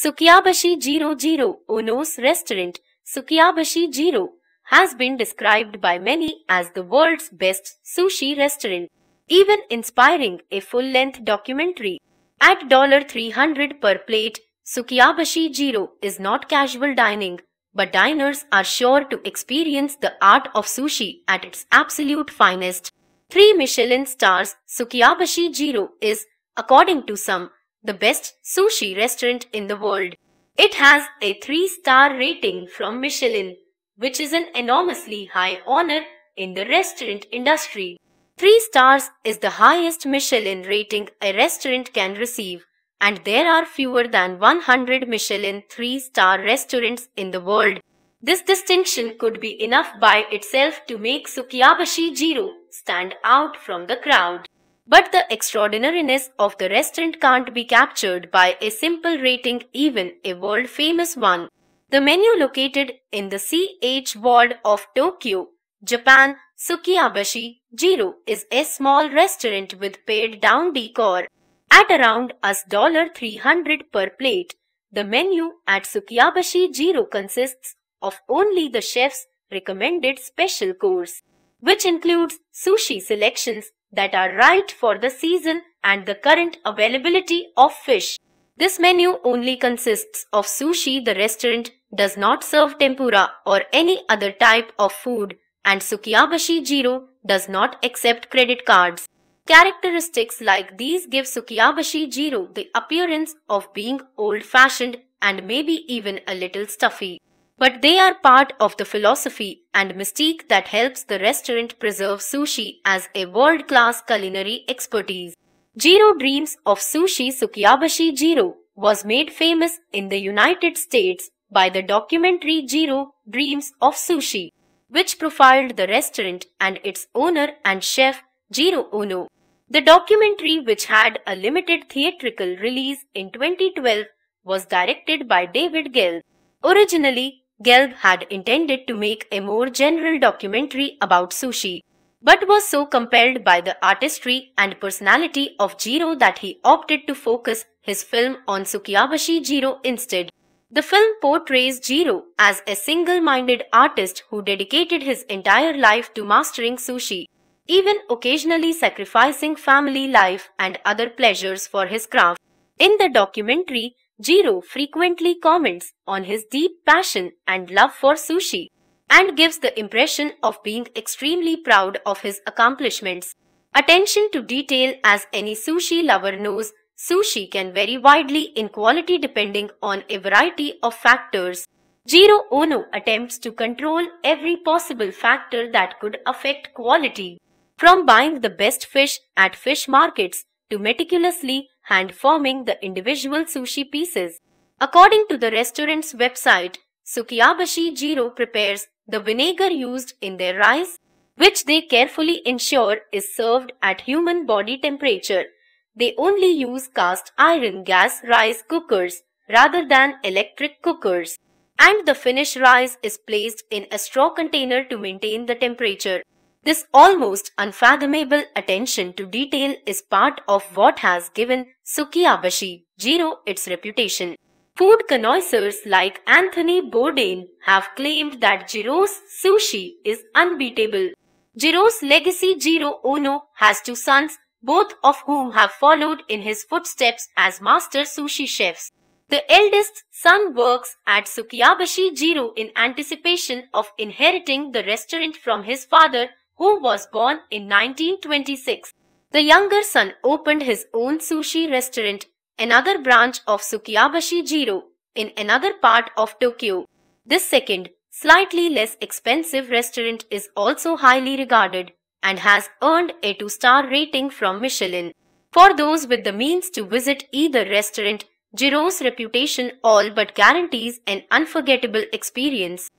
Sukiyabashi 00 Ono's restaurant, Sukiyabashi 0 has been described by many as the world's best sushi restaurant, even inspiring a full-length documentary. At $300 per plate, Sukiyabashi 0 is not casual dining, but diners are sure to experience the art of sushi at its absolute finest. 3 Michelin stars Sukiyabashi 0 is, according to some, the best sushi restaurant in the world. It has a 3-star rating from Michelin, which is an enormously high honor in the restaurant industry. 3 stars is the highest Michelin rating a restaurant can receive, and there are fewer than 100 Michelin 3-star restaurants in the world. This distinction could be enough by itself to make Sukiyabashi Jiro stand out from the crowd. But the extraordinariness of the restaurant can't be captured by a simple rating even a world-famous one. The menu located in the CH ward of Tokyo, Japan, Sukiyabashi Jiro is a small restaurant with pared down decor at around US $300 per plate. The menu at Sukiyabashi Jiro consists of only the chef's recommended special course, which includes sushi selections that are right for the season and the current availability of fish. This menu only consists of sushi. The restaurant does not serve tempura or any other type of food and Sukiyabashi Jiro does not accept credit cards. Characteristics like these give Sukiyabashi Jiro the appearance of being old-fashioned and maybe even a little stuffy but they are part of the philosophy and mystique that helps the restaurant preserve sushi as a world-class culinary expertise. Jiro Dreams of Sushi Sukiyabashi Jiro was made famous in the United States by the documentary Jiro Dreams of Sushi, which profiled the restaurant and its owner and chef Jiro Ono. The documentary, which had a limited theatrical release in 2012, was directed by David Gill. Originally, Gelb had intended to make a more general documentary about sushi, but was so compelled by the artistry and personality of Jiro that he opted to focus his film on Sukiyabashi Jiro instead. The film portrays Jiro as a single-minded artist who dedicated his entire life to mastering sushi, even occasionally sacrificing family life and other pleasures for his craft. In the documentary, Jiro frequently comments on his deep passion and love for sushi and gives the impression of being extremely proud of his accomplishments. Attention to detail as any sushi lover knows, sushi can vary widely in quality depending on a variety of factors. Jiro Ono attempts to control every possible factor that could affect quality. From buying the best fish at fish markets to meticulously hand forming the individual sushi pieces. According to the restaurant's website, Sukiyabashi Jiro prepares the vinegar used in their rice, which they carefully ensure is served at human body temperature. They only use cast iron gas rice cookers rather than electric cookers. And the finished rice is placed in a straw container to maintain the temperature. This almost unfathomable attention to detail is part of what has given Sukiyabashi Jiro its reputation. Food connoisseurs like Anthony Bourdain have claimed that Jiro's sushi is unbeatable. Jiro's legacy Jiro Ono has two sons, both of whom have followed in his footsteps as master sushi chefs. The eldest son works at Sukiyabashi Jiro in anticipation of inheriting the restaurant from his father who was born in 1926. The younger son opened his own sushi restaurant, another branch of Sukiyabashi Jiro, in another part of Tokyo. This second, slightly less expensive restaurant is also highly regarded and has earned a 2-star rating from Michelin. For those with the means to visit either restaurant, Jiro's reputation all but guarantees an unforgettable experience.